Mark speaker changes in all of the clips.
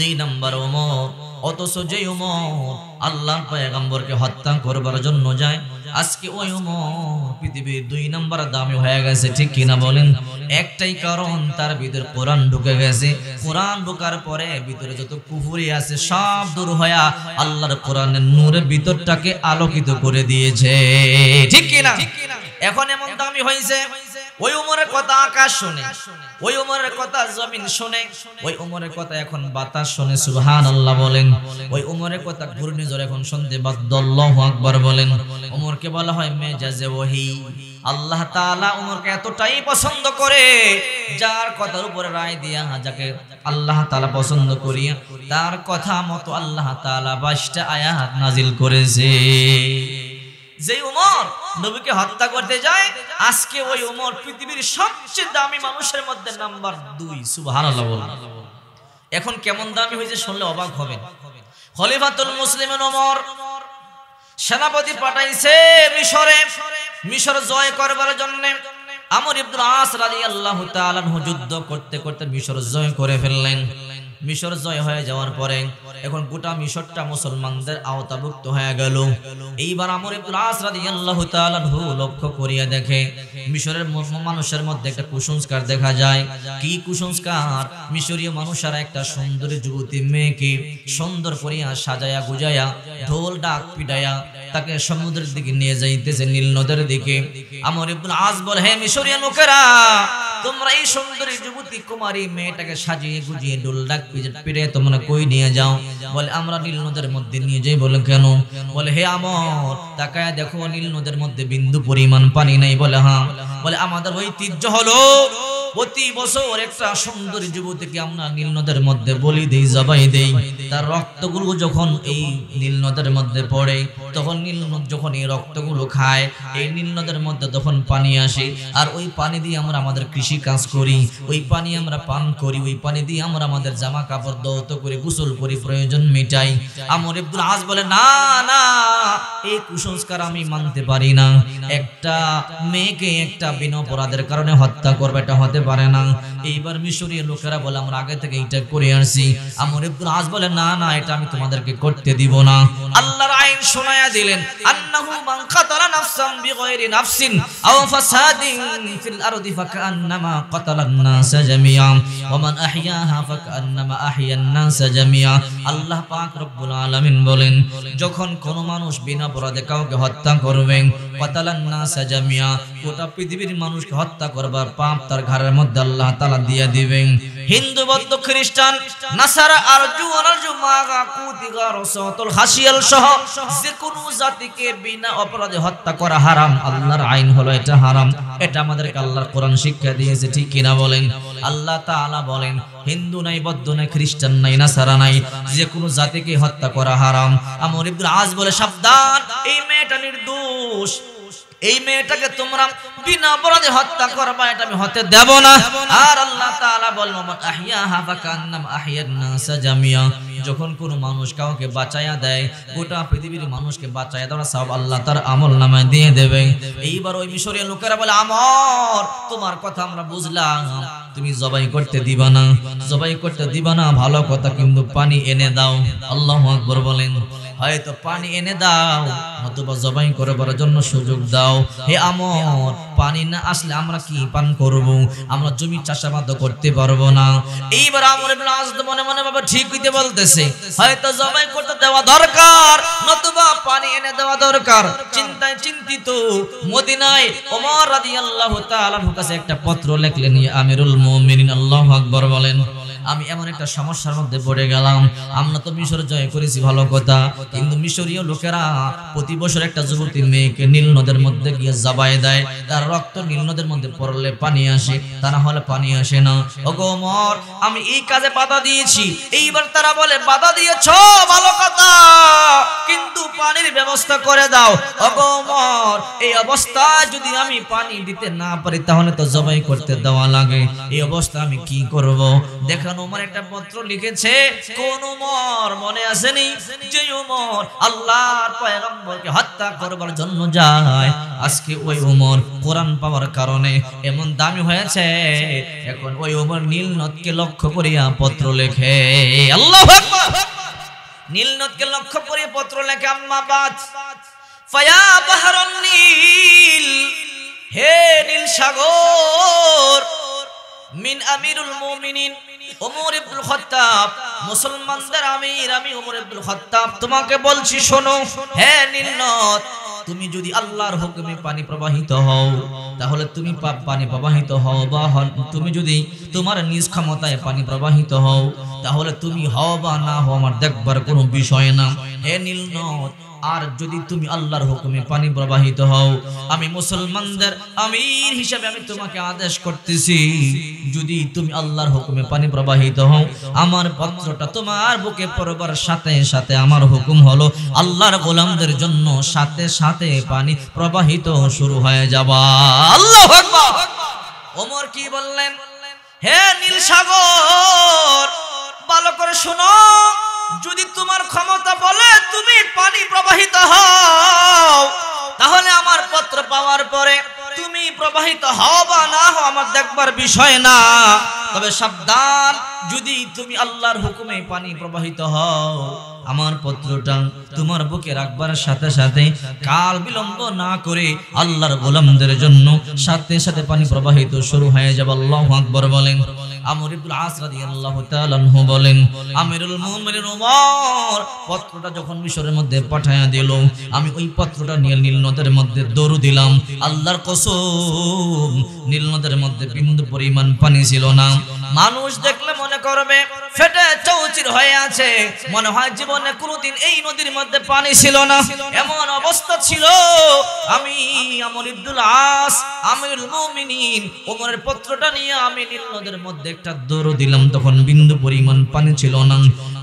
Speaker 1: দুই নাম্বার ওমর অথচ যে ওমর আল্লাহর পয়গম্বরকে হত্যা করবার জন্য যায় আজকে ওই ওমর পৃথিবীর দুই নাম্বার দামি হয়ে গেছে ঠিক কিনা বলেন একটাই কারণ তার ভিতরে কোরআন ঢুকে গেছে কোরআন ঢুকার পরে ভিতরে যত কুফুরি আছে সব দূর হয়া আল্লাহর কোরআনের নূরে ভিতরটাকে আলোকিত করে দিয়েছে ঠিক কিনা এখন এমন দামি হয়েছে ওই উমরের কথা আকাশ শুনে ওই উমরের কথা জমিন শুনে ওই উমরের কথা এখন বাতাস শুনে সুবহান আল্লাহ বলেন ওই উমরের কথা ঘূর্ণিঝড় এখন শুনতে বাদ্দল্লাহ আকবার বলেন উমরকে বলা হয় মেজাজে ওহি আল্লাহ তাআলা উমরকে এতটাই পছন্দ করে যার কথার উপরে রায় দিয়া যাকে আল্লাহ তাআলা পছন্দ করিয়া তার কথা মতো আল্লাহ তাআলা বাইশটা আয়াত নাজিল করেছে যে ওমর নবীকে হত্যা করতে যায় আজকে ওই ওমর পৃথিবীর সবচেয়ে দামি মানুষের মধ্যে নাম্বার দুই সুবাহ এখন কেমন দামি হয়েছে শুনলে অবাক হবেন খলিফাতুল মুসলিম উমর সেনাপতি পাঠাইছে মিশরে মিশর জয় করবার জন্য আমর ইব্দুল আস রাজি আল্লাহ যুদ্ধ করতে করতে মিশর জয় করে ফেললেন মিশর জয় হয়ে যাওয়ার পরে এখন গোটা মিশরটা মুসলমানদের আওতাভুক্ত হয়ে গেল এইবার প্লাস রাদিয়াল্লাহু তাআলা লক্ষ্য করিয়া দেখে মিশরের মানুষের মধ্যে একটা কুসংস্কার দেখা যায় কি কুসংস্কার মিশরীয় মানুষেরা একটা সুন্দরী যুবতী মেয়েকে সুন্দর করিয়া সাজায়া গুজায়া ঢোল ডাক পিডায়া তাকে সমুদ্রের দিকে নিয়ে যাইতেছে নীল নদের দিকে আমর ইবুল আজ বল হে মিশরীয় লোকেরা তোমরা এই সুন্দরী যুবতী কুমারী মেয়েটাকে সাজিয়ে গুজিয়ে ডোল ডাক পিড়ে তোমরা কই নিয়ে যাও বলে আমরা নীল নদের মধ্যে নিয়ে যাই বলে কেন বলে হে আমর তাকায় দেখো নীল নদের মধ্যে বিন্দু পরিমাণ পানি নাই বলে হ্যাঁ বলে আমাদের ঐতিহ্য হলো প্রতি বছর একটা সুন্দর যুবতীকে আমরা নীলনদের মধ্যে বলি দেই জবাই দেই তার রক্তগুলো যখন এই নীলনদের মধ্যে পড়ে তখন নীলনদ যখন এই রক্তগুলো খায় এই নীলনদের মধ্যে তখন পানি আসে আর ওই পানি দিয়ে আমরা আমাদের কৃষি কাজ করি ওই পানি আমরা পান করি ওই পানি দিয়ে আমরা আমাদের জামা কাপড় দৌত করে গোসল করি প্রয়োজন মেটাই আমর ইব্দুল আজ বলে না না এই কুসংস্কার আমি মানতে পারি না একটা মেয়েকে একটা বিনা অপরাধের কারণে হত্যা করবে এটা হতে পারে না হ্যাঁ। এইবার মিশরীয় লোকেরা বলে আমরা আগে থেকে এটা করে আসছি আমর ইবনুল আস বলে না না এটা আমি তোমাদেরকে করতে দিব না আল্লাহর আইন শোনায়া দিলেন আন্নাহু মান কাতালা নাফসান বিগয়রি নাফসিন আও ফাসাদিন ফিল আরদি ফাকান্নামা কাতালান নাস জামিয়া ওয়া মান আহইয়াহা ফাকান্নামা আহইয়ান নাস জামিয়া আল্লাহ পাক রব্বুল আলামিন বলেন যখন কোন মানুষ বিনা অপরাধে কাউকে হত্যা করবে কাতালান নাস জামিয়া গোটা পৃথিবীর মানুষকে হত্যা করবার পাপ তার ঘরের মধ্যে আল্লাহ তাআলা তালা দিয়া দিবেন হিন্দু বৌদ্ধ খ্রিস্টান নাসারা আর অনার্জু মাগা কুতিগা সতল হাসিয়াল সহ যে কোন জাতিকে বিনা অপরাধে হত্যা করা হারাম আল্লাহর আইন হলো এটা হারাম এটা আমাদেরকে আল্লাহর কোরআন শিক্ষা দিয়েছে ঠিক কিনা বলেন আল্লাহ তাআলা বলেন হিন্দু নাই বৌদ্ধ নাই খ্রিস্টান নাই নাসারা নাই যে কোন জাতিকে হত্যা করা হারাম আমর ইবনে আজ বলে সাবধান এই মেয়েটা নির্দোষ এই মেয়েটাকে তোমরা বিনা অপরাধে হত্যা করবা এটা আমি হতে দেব না আর আল্লাহ তাআলা বললাম আহিয়া হাফা কান্নাম আহিয়ান নাস জামিয়া যখন কোনো মানুষ কাউকে বাঁচায়া দেয় গোটা পৃথিবীর মানুষকে বাঁচায়া দেওয়া সব আল্লাহ তার আমল নামায় দিয়ে দেবে এইবার ওই মিশরের লোকেরা বলে আমর তোমার কথা আমরা বুঝলাম তুমি জবাই করতে দিবা না জবাই করতে দিবা না ভালো কথা কিন্তু পানি এনে দাও আল্লাহ আকবার বলেন হয়তো পানি এনে দাও নতুবা জবাই করবার জন্য সুযোগ দাও হে আমর পানি না আসলে আমরা কি পান করব আমরা জমি চাষাবাদ করতে পারবো না এইবার আমর ইবনে আসদ মনে মনে বাবা ঠিক হইতে বলতেছে হয়তো জবাই করতে দেওয়া দরকার নতুবা পানি এনে দেওয়া দরকার চিন্তায় চিন্তিত মদিনায় ওমর রাদিয়াল্লাহু তাআলার কাছে একটা পত্র লিখলেন আমিরুল মুমিনিন আল্লাহু আকবার বলেন আমি এমন একটা সমস্যার মধ্যে পড়ে গেলাম আমরা তো মিশর জয় করেছি ভালো কথা কিন্তু মিশরীয় লোকেরা প্রতি বছর একটা যুবতী মেয়েকে নীল নদের মধ্যে গিয়ে জাবায় দেয় তার রক্ত নীল নদের মধ্যে পড়লে পানি আসে তা না হলে পানি আসে না ওগো মর আমি এই কাজে বাধা দিয়েছি এইবার তারা বলে বাধা দিয়েছ ভালো কথা পানির ব্যবস্থা করে দাও অগমর এই অবস্থা যদি আমি পানি দিতে না পারি তাহলে তো জবাই করতে দেওয়া লাগে এই অবস্থা আমি কি করব দেখেন ওমর একটা পত্র লিখেছে কোন ওমর মনে আসেনি যে ওমর আল্লাহর পয়গম্বরকে হত্যা করবার জন্য যায় আজকে ওই ওমর কোরআন পাওয়ার কারণে এমন দামি হয়েছে এখন ওই ওমর নীল নদকে লক্ষ্য করিয়া পত্র লেখে আল্লাহ আকবার নীলনদকে লক্ষ্য করে পত্র লেখে আম্মা বাজ ফায়া বাহারন নীল হে নীল সাগর মিন আমিরুল মুমিনিন ওমর ইবনে খাত্তাব মুসলমানদের আমির আমি ওমর ইবনে খাত্তাব তোমাকে বলছি শোনো হে নীলনদ তুমি যদি আল্লাহর হুকুমে পানি প্রবাহিত হও তাহলে তুমি পানি প্রবাহিত হও বা তুমি যদি তোমার নিজ ক্ষমতায় পানি প্রবাহিত হও তাহলে তুমি হও বা না হও আমার দেখবার কোনো বিষয় না হে নীল আর যদি তুমি আল্লাহর হুকুমে পানি প্রবাহিত হও আমি মুসলমানদের আমির হিসাবে আমি তোমাকে আদেশ করতেছি যদি তুমি আল্লাহর হুকুমে পানি প্রবাহিত হও আমার পত্রটা তোমার বুকে পড়বার সাথে সাথে আমার হুকুম হলো আল্লাহর গোলামদের জন্য সাথে সাথে পানি প্রবাহিত শুরু হয়ে যাবা আল্লাহ ওমর কি বললেন হে নীল সাগর ভালো করে শোনো যদি তোমার ক্ষমতা বলে তুমি পানি প্রবাহিত হও তাহলে আমার পত্র পাওয়ার পরে তুমি প্রবাহিত হও বা না হও আমার দেখবার বিষয় না তবে সাবধান যদি তুমি আল্লাহর হুকুমে পানি প্রবাহিত হও আমার পত্রটা তোমার বুকে রাখবার সাথে সাথে কাল বিলম্ব না করে আল্লাহর গোলামদের জন্য সাথে সাথে পানি প্রবাহিত শুরু হয়ে যাবে আল্লাহ আকবর বলেন আমর আস রাদিয়াল্লাহু তাআলা আনহু বলেন আমিরুল মুমিনিন ওমর পত্রটা যখন মিশরের মধ্যে পাঠায়া দিল আমি ওই পত্রটা নিয়ে নীল নদের মধ্যে দৌড় দিলাম আল্লাহর কসম নীল নদের মধ্যে বিন্দু পরিমাণ পানি ছিল না মানুষ দেখলে মনে করবে ফেটে চৌচির হয়ে আছে মনে হয় জীবনে কোনোদিন এই নদীর মধ্যে পানি ছিল না এমন অবস্থা ছিল আমি আমর ইবনুল আস আমিরুল মুমিনিন ওমরের পত্রটা নিয়ে আমি নীল নদের মধ্যে একটা দৌড় দিলাম তখন বিন্দু পরিমাণ পানি ছিল না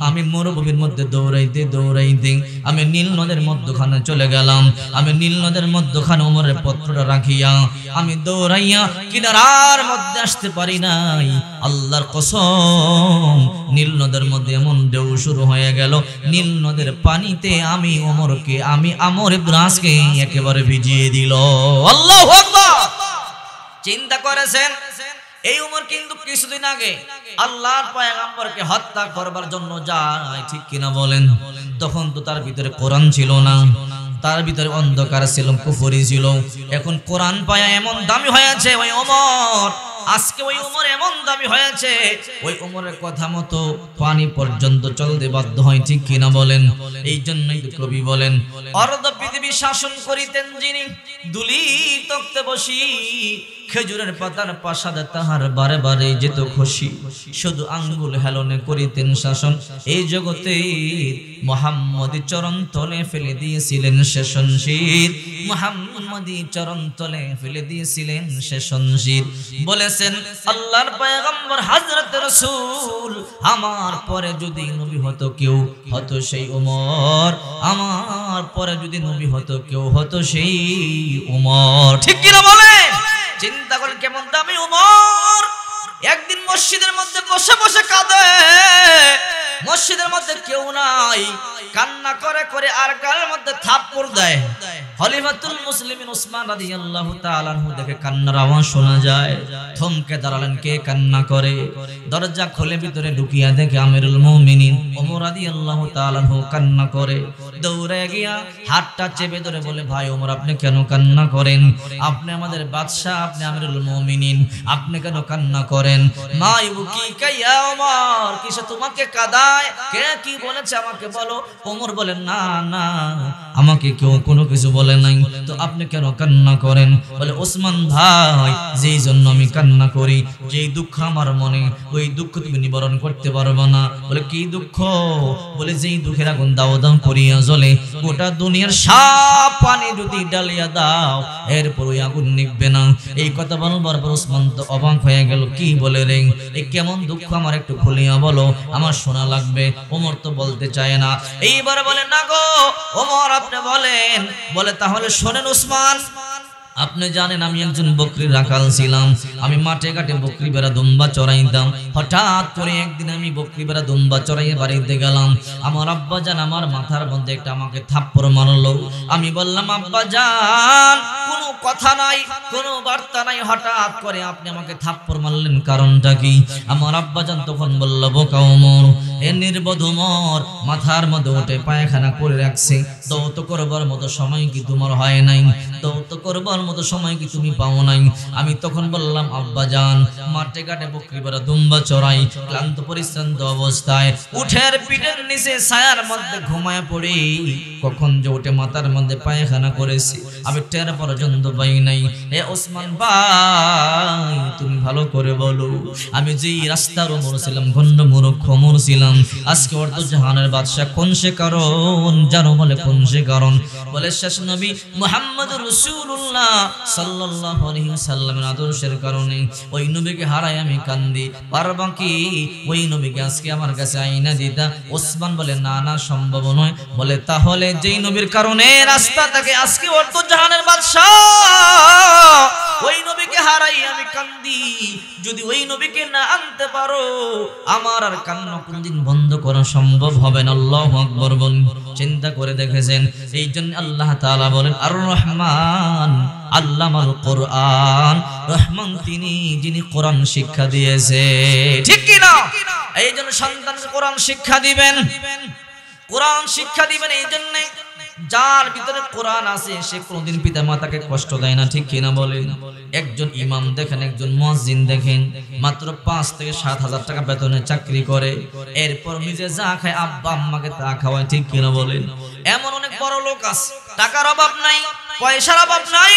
Speaker 1: আমি মরুভূমির মধ্যে দৌড়াইতে দৌড়াইতে আমি নীল নদের মধ্যখানে চলে গেলাম আমি নীল নদের মধ্যখানে ওমরের পত্রটা রাখিয়া আমি দৌড়াইয়া কিনারার মধ্যে আসতে পারি নাই আল্লাহর কসম নীল নদের মধ্যে এমন দেউ শুরু হয়ে গেল নীল নদের পানিতে আমি ওমরকে আমি আমর ইব্রাসকে একেবারে ভিজিয়ে দিল আল্লাহ চিন্তা করেছেন এই উমর কিন্তু কিছুদিন আগে আল্লাহর পয়গাম্বরকে হত্যা করবার জন্য যায় ঠিক কিনা বলেন তখন তো তার ভিতরে কোরআন ছিল না তার ভিতরে অন্ধকার ছিল কুফরি ছিল এখন কোরআন পায়া এমন দামি হয়েছে ওই অমর আজকে ওই উমর এমন দামি হয়েছে ওই উমরের কথা মতো পানি পর্যন্ত চলতে বাধ্য হয় ঠিক কিনা বলেন এই জন্যই কবি বলেন অর্ধ পৃথিবী শাসন করিতেন যিনি দুলি তক্তে বসি খেজুরের পাতার পাশাদে তাহার বারে বারে যেত খুশি শুধু আঙ্গুল হেলনে করিতেন শাসন এই জগতে মোহাম্মদী চরণ তলে ফেলে দিয়েছিলেন শেষন শীত মোহাম্মদী চরণ তলে ফেলে দিয়েছিলেন শেষন শীত বলেছেন আল্লাহর পায়গম্বর হযরত রাসূল আমার পরে যদি নবী হতো কেউ হতো সেই ওমর আমার পরে যদি নবী হতো কেউ হতো সেই ওমর ঠিক কিনা বলেন চিন্তা করেন কেমন দামি উমর একদিন মসজিদের মধ্যে বসে বসে কাঁদে মসজিদের মধ্যে কেউ নাই কান্না করে করে আর কারের মধ্যে থাপ্পড় দেয় খলিফাতুল মুসলিমিন উসমান রাদিয়াল্লাহু দেখে কান্নার আওয়াজ শোনা যায় থমকে দাঁড়ালেন কে কান্না করে দরজা ভিতরে ঢুকিয়া দেখে আমিরুল কান্না করে দৌড়ে গিয়া চেপে ধরে বলে ভাই ওমর আপনি কেন কান্না করেন আপনি আমাদের বাদশাহ আপনি আমিরুল মুমিনিন আপনি কেন কান্না করেন তোমাকে কাদায় কে কি বলেছে আমাকে বলো ওমর বলেন না না আমাকে কেউ কোনো কিছু বলে বলে নাই তো আপনি কেন কান্না করেন বলে ওসমান ভাই যেই জন্য আমি কান্না করি যেই দুঃখ আমার মনে ওই দুঃখ তুমি নিবারণ করতে পারবো না বলে কি দুঃখ বলে যেই দুঃখের আগুন দাও দাও করিয়া জ্বলে গোটা দুনিয়ার সাপ পানি যদি ডালিয়া দাও এরপর ওই আগুন নিবে না এই কথা বলবার পর ওসমান তো অবাক হয়ে গেল কি বলে রে এই কেমন দুঃখ আমার একটু খুলিয়া বলো আমার শোনা লাগবে ওমর তো বলতে চায় না এইবার বলে না গো ওমর আপনি বলেন বলে তাহলে শোনেন উসমান আপনি জানেন আমি একজন বকরির রাখাল ছিলাম আমি মাঠে ঘাটে বকরি বেড়া দুম্বা চড়াইতাম হঠাৎ করে একদিন আমি বকরি বেড়া দুম্বা চড়াইয়ে বাড়িতে গেলাম আমার আব্বা যান আমার মাথার মধ্যে একটা আমাকে থাপ্পড় মারলো আমি বললাম আব্বা যান কোনো কথা নাই কোনো বার্তা নাই হঠাৎ করে আপনি আমাকে থাপ্পড় মারলেন কারণটা কি আমার আব্বাজান তখন বলল বোকা ওমর এ নির্বোধ মাথার মধ্যে উঠে পায়খানা করে রাখছে দৌত করবার মতো সময় কি তোমার হয় নাই দৌত করবার মতো সময় কি তুমি পাও নাই আমি তখন বললাম আব্বাজান মাঠে ঘাটে বকরি বড় দুম্বা চড়াই ক্লান্ত পরিশ্রান্ত অবস্থায় উঠের পিঠের নিচে ছায়ার মধ্যে ঘুমায় পড়ি কখন যে উঠে মাথার মধ্যে পায়খানা করেছি আমি টের পর্যন্ত পাই ভয় নাই ওসমান ভাই তুমি ভালো করে বলো আমি রাস্তার ওমর ছিলাম ছিলাম আজকে জাহানের বাদশাহ কোন সে কারণ জানো বলে কোন সে কারণ বলে শেষ নবী মোহাম্মদ রসুল্লাহ সাল্লাহ আলহিম সাল্লামের আদর্শের কারণে ওই নবীকে হারাই আমি কান্দি পারবা কি ওই নবীকে আজকে আমার কাছে আইনা দিতা ওসমান বলে না না সম্ভব নয় বলে তাহলে যেই নবীর কারণে রাস্তা তাকে আজকে জাহানের বাদশাহ ওই নবীকে হারাই আমি কান্দি যদি ওই নবীকে না আনতে পারো আমার আর কোনদিন বন্ধ করা সম্ভব হবে না আল্লাহ আকবর চিন্তা করে দেখেছেন এই জন্য আল্লাহ বলেন আর রহমান কোরআন রহমান তিনি যিনি কোরআন শিক্ষা দিয়েছে ঠিক না এই জন্য সন্তান কোরআন শিক্ষা দিবেন কোরআন শিক্ষা দিবেন এই জন্যে যার ভিতরে কোরআন আছে সে কোনদিন পিতা মাতাকে কষ্ট দেয় না ঠিক কিনা বলেন একজন ইমাম দেখেন একজন মসজিদ দেখেন মাত্র পাঁচ থেকে সাত হাজার টাকা বেতনে চাকরি করে এরপর নিজে যা খায় আব্বা আম্মাকে তা খাওয়ায় ঠিক কিনা বলেন এমন অনেক বড় লোক আছে টাকার অভাব নাই পয়সার অভাব নাই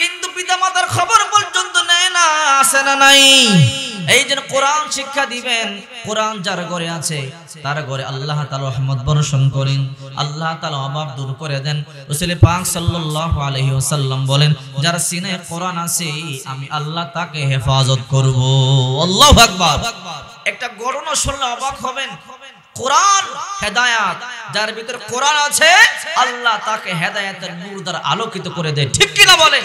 Speaker 1: কিন্তু পিতা মাতার খবর পর্যন্ত নেয় না আসে না নাই এই যে কোরআন শিক্ষা দিবেন কোরআন যার ঘরে আছে তার ঘরে আল্লাহ তালা রহমত বর্ষণ করেন আল্লাহ তালা অভাব দূর করে দেন রসুল পাক সাল্লাহ বলেন যার সিনে কোরআন আছে আমি আল্লাহ তাকে হেফাজত করব আল্লাহ আকবার একটা ঘটনা শুনলে অবাক হবেন কোরআন হেদায়াত যার ভিতরে কোরআন আছে আল্লাহ তাকে হেদায়াতের নূর দ্বারা আলোকিত করে দেয় ঠিক কিনা বলেন